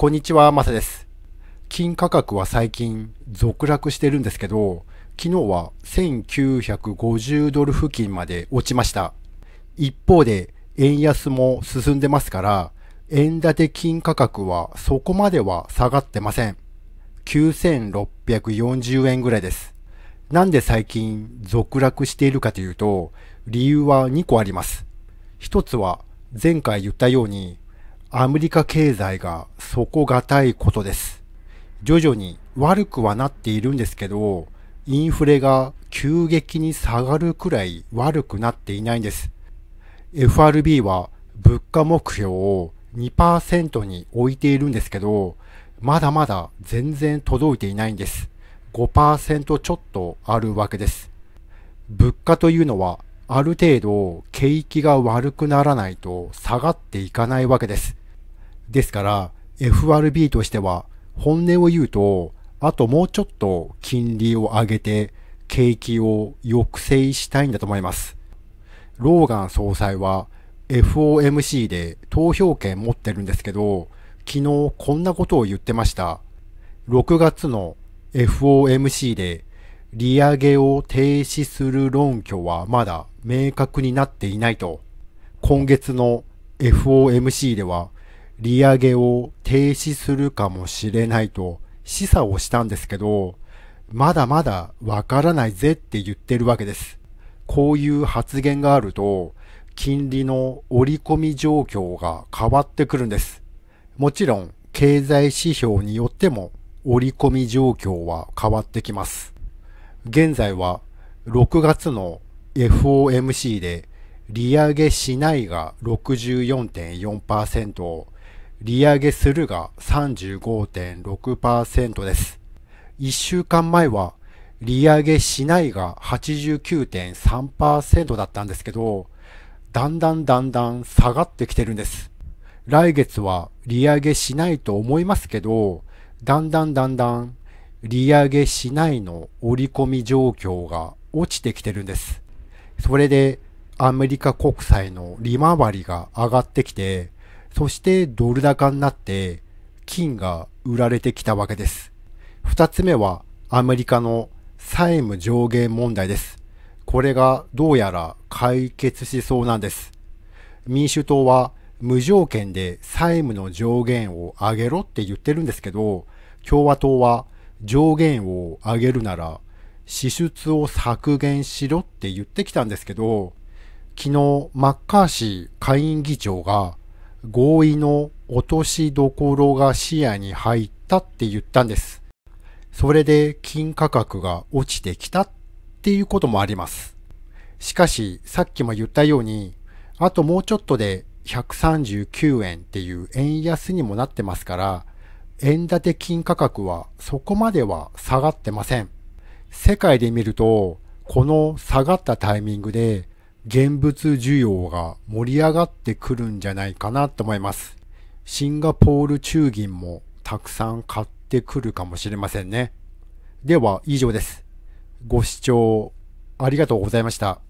こんにちは、マサです。金価格は最近続落してるんですけど、昨日は1950ドル付近まで落ちました。一方で円安も進んでますから、円建て金価格はそこまでは下がってません。9640円ぐらいです。なんで最近続落しているかというと、理由は2個あります。一つは前回言ったようにアメリカ経済が底堅いことです。徐々に悪くはなっているんですけど、インフレが急激に下がるくらい悪くなっていないんです。FRB は物価目標を2%に置いているんですけど、まだまだ全然届いていないんです。5%ちょっとあるわけです。物価というのはある程度景気が悪くならないと下がっていかないわけです。ですから FRB としては本音を言うとあともうちょっと金利を上げて景気を抑制したいんだと思います。ローガン総裁は FOMC で投票権持ってるんですけど、昨日こんなことを言ってました。6月の FOMC で利上げを停止する論拠はまだ明確になっていないと、今月の FOMC では利上げを停止するかもしれないと示唆をしたんですけど、まだまだわからないぜって言ってるわけです。こういう発言があると、金利の折り込み状況が変わってくるんです。もちろん、経済指標によっても折り込み状況は変わってきます。現在は6月の FOMC で利上げしないが64.4%利上げするが35.6%です。1週間前は利上げしないが89.3%だったんですけど、だんだんだんだん下がってきてるんです。来月は利上げしないと思いますけど、だんだんだんだん利上げしないの織り込み状況が落ちてきてるんです。それでアメリカ国債の利回りが上がってきて、そしてドル高になって金が売られてきたわけです。二つ目はアメリカの債務上限問題です。これがどうやら解決しそうなんです。民主党は無条件で債務の上限を上げろって言ってるんですけど、共和党は上限を上げるなら支出を削減しろって言ってきたんですけど、昨日マッカーシー下院議長が合意の落としどころが視野に入ったって言ったんです。それで金価格が落ちてきたっていうこともあります。しかし、さっきも言ったように、あともうちょっとで139円っていう円安にもなってますから、円建て金価格はそこまでは下がってません。世界で見ると、この下がったタイミングで現物需要が盛り上がってくるんじゃないかなと思います。シンガポール中銀もたくさん買ってくるかもしれませんね。では以上です。ご視聴ありがとうございました。